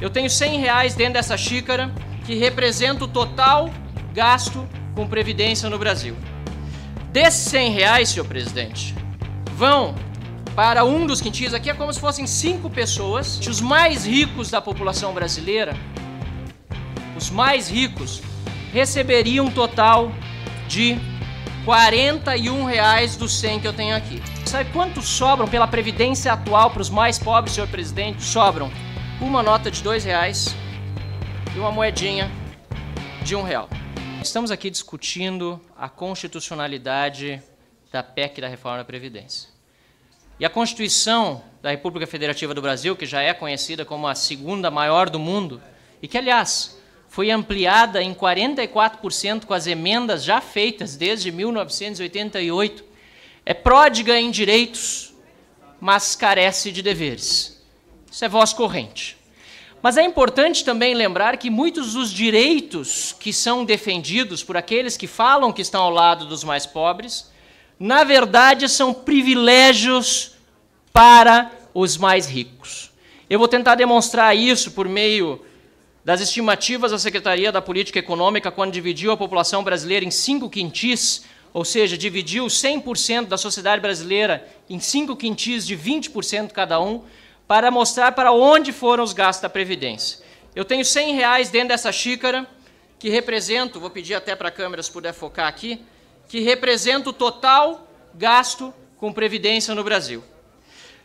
Eu tenho 100 reais dentro dessa xícara, que representa o total gasto com previdência no Brasil. Desses 100 reais, senhor presidente, vão para um dos quintis, aqui é como se fossem cinco pessoas, os mais ricos da população brasileira, os mais ricos, receberiam um total de 41 reais dos 100 que eu tenho aqui. Sabe quanto sobram pela previdência atual para os mais pobres, senhor presidente? Sobram uma nota de dois reais e uma moedinha de um real. Estamos aqui discutindo a constitucionalidade da PEC da reforma da Previdência. E a Constituição da República Federativa do Brasil, que já é conhecida como a segunda maior do mundo, e que, aliás, foi ampliada em 44% com as emendas já feitas desde 1988, é pródiga em direitos, mas carece de deveres. Isso é voz corrente. Mas é importante também lembrar que muitos dos direitos que são defendidos por aqueles que falam que estão ao lado dos mais pobres, na verdade são privilégios para os mais ricos. Eu vou tentar demonstrar isso por meio das estimativas da Secretaria da Política Econômica, quando dividiu a população brasileira em cinco quintis, ou seja, dividiu 100% da sociedade brasileira em cinco quintis de 20% cada um para mostrar para onde foram os gastos da Previdência. Eu tenho 100 reais dentro dessa xícara, que representa, vou pedir até para a câmera se puder focar aqui, que representa o total gasto com Previdência no Brasil.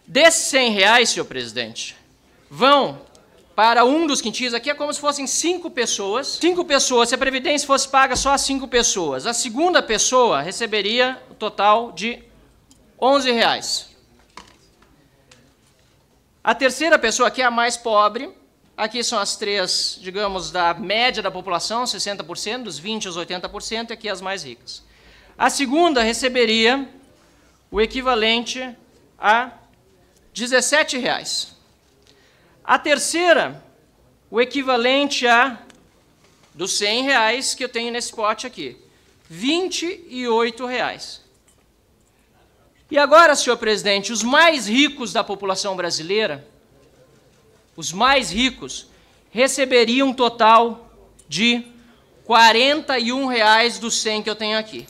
Desses 100 reais, senhor presidente, vão para um dos quintis, aqui é como se fossem cinco pessoas. Cinco pessoas, se a Previdência fosse paga só a cinco pessoas, a segunda pessoa receberia o total de 11 reais. A terceira pessoa, que é a mais pobre, aqui são as três, digamos, da média da população, 60%, dos 20% aos 80%, e aqui as mais ricas. A segunda receberia o equivalente a R$ reais. A terceira, o equivalente a dos R$ reais que eu tenho nesse pote aqui, R$ reais. E agora, senhor presidente, os mais ricos da população brasileira, os mais ricos, receberiam um total de R$ reais dos 100 que eu tenho aqui.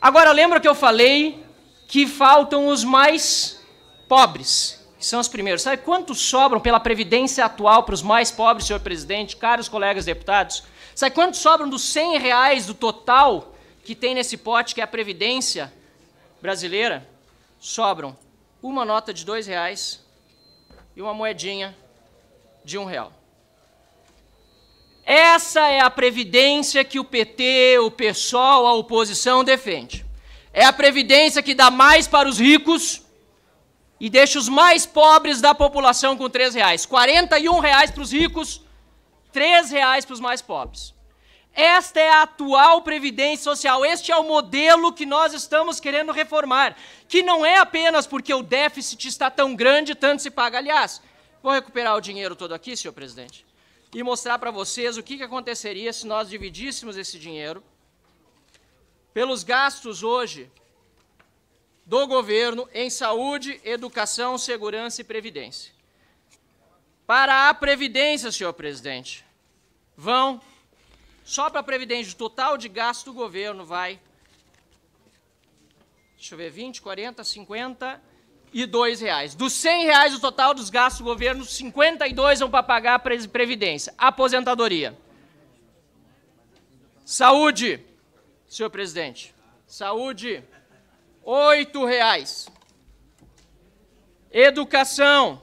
Agora, lembra que eu falei que faltam os mais pobres, que são os primeiros. Sabe quantos sobram pela previdência atual para os mais pobres, senhor presidente, caros colegas deputados? Sabe quantos sobram dos R$ reais do total que tem nesse pote, que é a previdência brasileira, sobram uma nota de dois reais e uma moedinha de um real. Essa é a previdência que o PT, o PSOL, a oposição defende. É a previdência que dá mais para os ricos e deixa os mais pobres da população com três reais. 41 reais para os ricos, três reais para os mais pobres. Esta é a atual previdência social, este é o modelo que nós estamos querendo reformar, que não é apenas porque o déficit está tão grande, tanto se paga. Aliás, vou recuperar o dinheiro todo aqui, senhor presidente, e mostrar para vocês o que, que aconteceria se nós dividíssemos esse dinheiro pelos gastos hoje do governo em saúde, educação, segurança e previdência. Para a previdência, senhor presidente, vão só para a Previdência, o total de gasto do governo vai. Deixa eu ver, 20, 40, 50 e dois reais. Dos 100 reais o total dos gastos do governo, 52 vão para pagar a Previdência. Aposentadoria. Saúde, senhor presidente. Saúde, oito reais. Educação.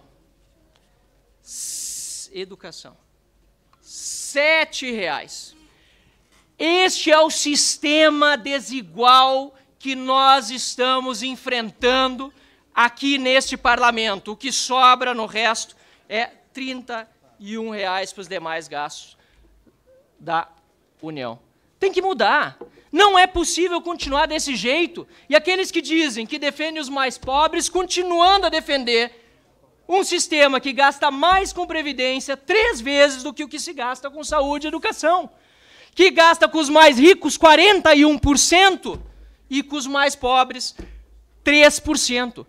Educação. Sete reais. Este é o sistema desigual que nós estamos enfrentando aqui neste parlamento. O que sobra no resto é R$ reais para os demais gastos da União. Tem que mudar. Não é possível continuar desse jeito. E aqueles que dizem que defendem os mais pobres, continuando a defender um sistema que gasta mais com previdência três vezes do que o que se gasta com saúde e educação que gasta com os mais ricos 41% e com os mais pobres 3%.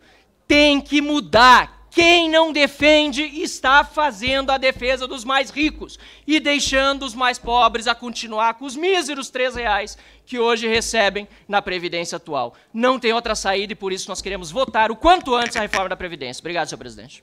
Tem que mudar. Quem não defende está fazendo a defesa dos mais ricos e deixando os mais pobres a continuar com os míseros três reais que hoje recebem na Previdência atual. Não tem outra saída e por isso nós queremos votar o quanto antes a reforma da Previdência. Obrigado, senhor presidente.